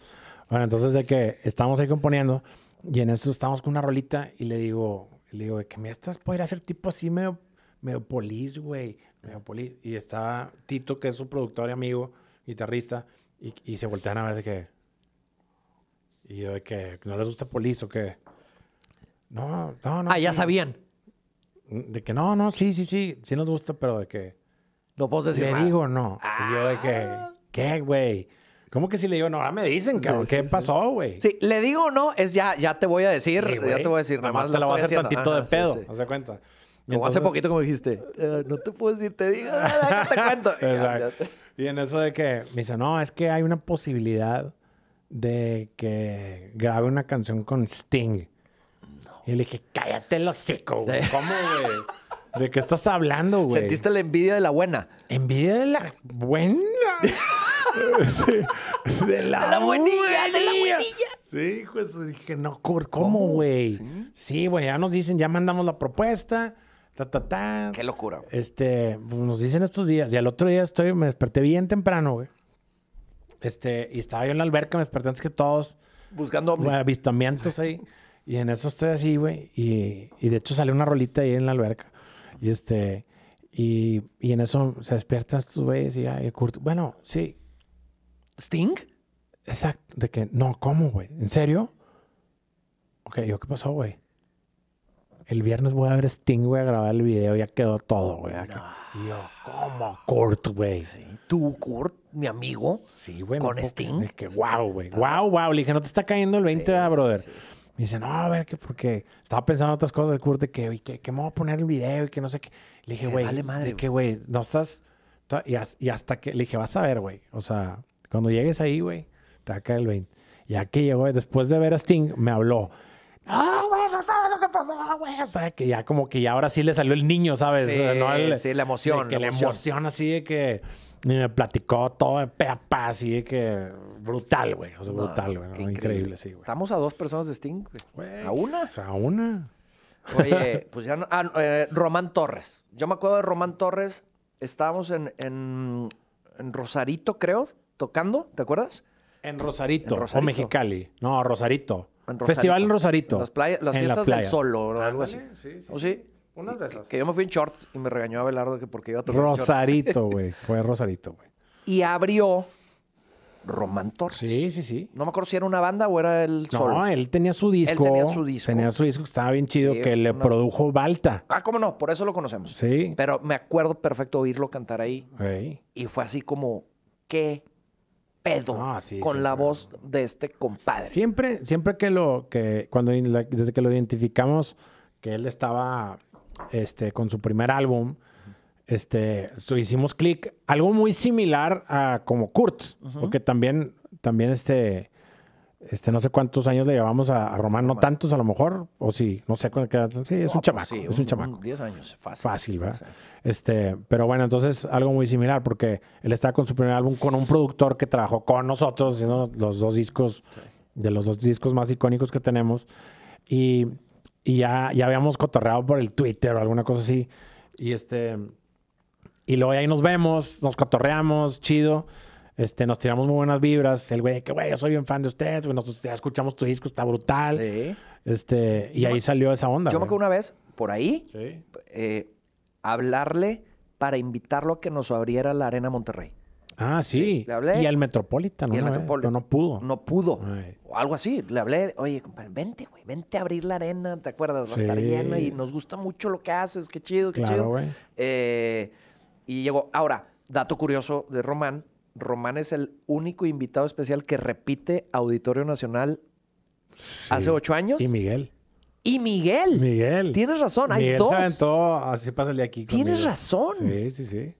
Bueno, entonces de que estamos ahí componiendo y en eso estamos con una rolita y le digo, le digo, que me estás podría hacer tipo así medio, medio polis, güey, medio polis. Y estaba Tito, que es su productor y amigo, guitarrista, y, se voltean a ver de que, y yo de que, ¿no les gusta polis o qué? No, no, no. Ah, ya sabían. De que no, no, sí, sí, sí, sí nos gusta, pero de que. No puedo decir. Le digo no. Ah. Y yo de que, ¿qué, güey? ¿Cómo que si le digo no? Ahora me dicen, cabrón, ¿qué pasó, güey? Sí. le digo no, es ya, ya te voy a decir, ya te voy a decir, nada más te la voy a hacer tantito de pedo, ¿no se cuenta? como hace poquito como dijiste, eh, no te puedo decir, te digo, te cuento. Exacto. Y en eso de que me dice, no, es que hay una posibilidad de que grabe una canción con Sting. Y le dije, cállate lo hocico, güey. ¿Cómo, güey? ¿De qué estás hablando, güey? ¿Sentiste la envidia de la buena? ¿Envidia de la buena? de, la buenilla, de la buenilla. Sí, pues dije, no, ¿cómo, güey? Sí, güey, ya nos dicen, ya mandamos la propuesta. Qué locura. Este, pues, nos dicen estos días. Y al otro día estoy, me desperté bien temprano, güey. Este, y estaba yo en la alberca, me desperté antes que todos. Buscando Avistamientos ahí. Y en eso estoy así, güey. Y, de hecho sale una rolita ahí en la alberca. Y este. Y, en eso se despiertan estos güeyes y ya, y Kurt, bueno, sí. ¿Sting? Exacto. De que, no, ¿cómo, güey? ¿En serio? Ok, ¿yo qué pasó, güey? El viernes voy a ver Sting, güey, a grabar el video. Ya quedó todo, güey. No. Ah. Yo, ¿cómo, Kurt, güey? Sí. Tú, Kurt, mi amigo. Sí, güey. Con Sting. Que, wow, güey. Wow, wow. Le dije, no te está cayendo el 20, ah, brother. Me dice, no, a ver, que porque estaba pensando otras cosas del curso de que, que, que me voy a poner el video y que no sé qué. Le dije, güey, madre, de que, güey, no estás... Y, hasta que, le dije, vas a ver, güey. O sea, cuando llegues ahí, güey, te va a caer el 20. Y aquí llegó, después de ver a Sting, me habló. no, güey, no sabes lo que pasó, güey. O sea, que ya como que ya ahora sí le salió el niño, ¿sabes? Sí, la emoción. Que la emoción. la emoción así de que y me platicó todo de pe y así que brutal, güey. O sea, brutal, güey. Increíble. sí, güey. Estamos a dos personas de Sting, güey. ¿A una? A una. Oye, pues ya no. Ah, eh, Román Torres. Yo me acuerdo de Román Torres. Estábamos en, en, Rosarito, creo, tocando, ¿te acuerdas? En Rosarito, o Mexicali. No, Rosarito. En Rosarito. Festival en Rosarito. las, playas, las fiestas del solo, o ¿Algo así? Sí, sí. ¿O sí? Una de esas. Que yo me fui en short y me regañó Abelardo que porque iba a Rosarito, güey. Fue Rosarito, güey. Y abrió Román Sí, sí, sí. No me acuerdo si era una banda o era el solo. No, él tenía su disco. Él tenía su disco. Tenía su disco estaba bien chido, que le produjo Balta. Ah, cómo no, por eso lo conocemos. Sí. Pero me acuerdo perfecto oírlo cantar ahí. Y fue así como, qué pedo Ah, sí, con la voz de este compadre. Siempre, siempre que lo, que cuando desde que lo identificamos, que él estaba este, con su primer álbum, este, hicimos clic, algo muy similar a como Kurt, porque también, también este, este, no sé cuántos años le llevamos a, a no tantos a lo mejor, o si, no sé cuántos sí, es un pues chamaco, es un, 10 años, fácil. Este, pero bueno, entonces algo muy similar, porque él estaba con su primer álbum con un productor que trabajó con nosotros, haciendo los dos discos, de los dos discos más icónicos que tenemos, y y ya, habíamos cotorreado por el Twitter o alguna cosa así. Y este. Y luego ahí nos vemos, nos cotorreamos, chido. Este, nos tiramos muy buenas vibras. El güey, que güey, yo soy bien fan de ustedes, ya escuchamos tu disco, está brutal. Sí. Este, y ahí salió esa onda. Yo me acuerdo una vez, por ahí, eh, hablarle para invitarlo a que nos abriera la Arena Monterrey. Ah, sí. Y al Metropolitan, ¿no? No, pudo. No pudo. O algo así. Le hablé, oye, compadre, vente, güey, vente a abrir la arena, ¿te acuerdas? Va a estar llena y nos gusta mucho lo que haces, qué chido, qué chido. Güey. Eh, y llegó. Ahora, dato curioso de Román. Román es el único invitado especial que repite Auditorio Nacional hace ocho años. Y Miguel. Y Miguel. Miguel. Tienes razón, hay dos. así aquí. Tienes razón. Sí, sí, sí.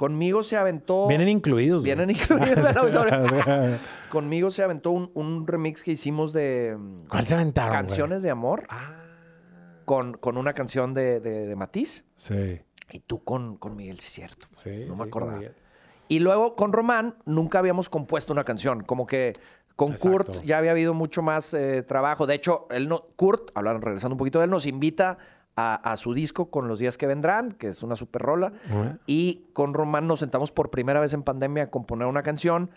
Conmigo se aventó. Vienen incluidos. Vienen incluidos en la Conmigo se aventó un, remix que hicimos de. Mm, ¿Cuál se aventaron? Canciones de amor. Ah. Con, con, una canción de, de, Matiz. Sí. Y tú con, con Miguel, cierto. Sí. No me acordaba. Y luego con Román nunca habíamos compuesto una canción. Como que con Kurt ya había habido mucho más eh, trabajo. De hecho, él no, Kurt, hablando, regresando un poquito de él, nos invita a, su disco con Los Días que Vendrán, que es una super rola. Y con Román nos sentamos por primera vez en pandemia a componer una canción.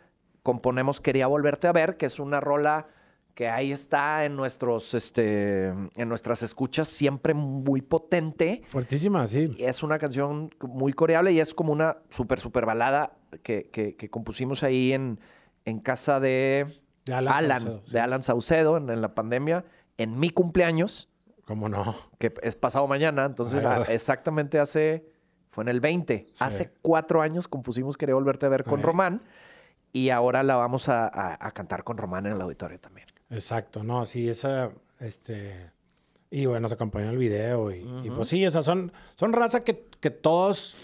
Componemos Quería Volverte a Ver, que es una rola que ahí está en nuestros este en nuestras escuchas siempre muy potente fuertísima sí es una canción muy coreable y es como una super super balada que, que, compusimos ahí en, en casa de, Alan, Saucedo, de Alan Saucedo en, la pandemia en mi cumpleaños ¿Cómo no? Que es pasado mañana, entonces exactamente hace, fue en el 20, hace cuatro años compusimos Quería Volverte a Ver con Román y ahora la vamos a, cantar con Román en el auditorio también. Exacto, no, sí, esa, este, y bueno, se acompañó el video y, pues sí, o sea, son, son raza que, que todos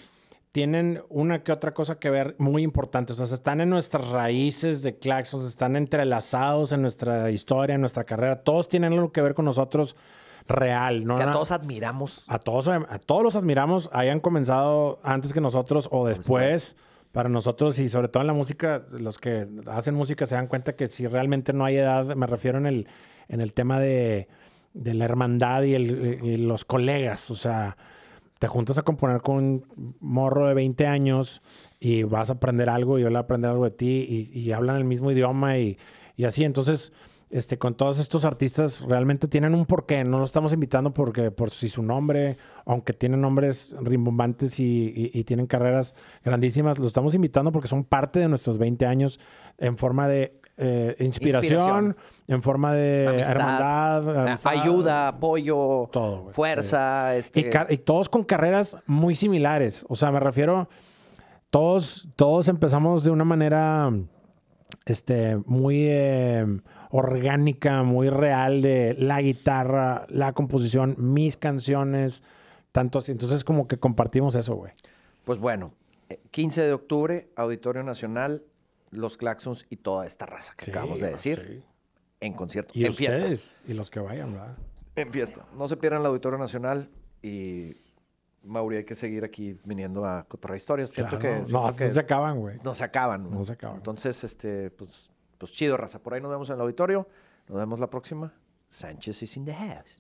tienen una que otra cosa que ver muy importante. O sea, están en nuestras raíces de claxos. están entrelazados en nuestra historia, en nuestra carrera. Todos tienen algo que ver con nosotros real, ¿no? Que a todos admiramos. A todos, todos los admiramos, hayan comenzado antes que nosotros o después. Para nosotros y sobre todo en la música, los que hacen música se dan cuenta que si realmente no hay edad, me refiero en el, en el tema de, la hermandad y, el, los colegas, o sea, te juntas a componer con un morro de 20 años y vas a aprender algo y yo le voy a aprender algo de ti y, hablan el mismo idioma y, y así. Entonces, este, con todos estos artistas realmente tienen un porqué. No lo estamos invitando porque por si su nombre, aunque tienen nombres rimbombantes y, tienen carreras grandísimas, lo estamos invitando porque son parte de nuestros 20 años en forma de eh, inspiración, en forma de hermandad, ah, ayuda, apoyo, fuerza. Este y, todos con carreras muy similares. O sea, me refiero, todos, todos empezamos de una manera este, muy... Eh, orgánica, muy real de la guitarra, la composición, mis canciones, tanto así. Entonces como que compartimos eso, güey. Pues bueno, 15 eh, de octubre, Auditorio Nacional, Los Claxons y toda esta raza que acabamos de ah, decir. En concierto, ¿Y en fiesta. Y los que vayan, ¿verdad? En fiesta. No se pierdan el Auditorio Nacional y Mauri, hay que seguir aquí viniendo a cotorrear Historias. que, no, se acaban, güey. No se acaban. No se acaban. Entonces, este, pues pues chido, raza. Por ahí nos vemos en el auditorio. Nos vemos la próxima. Sánchez is in the house.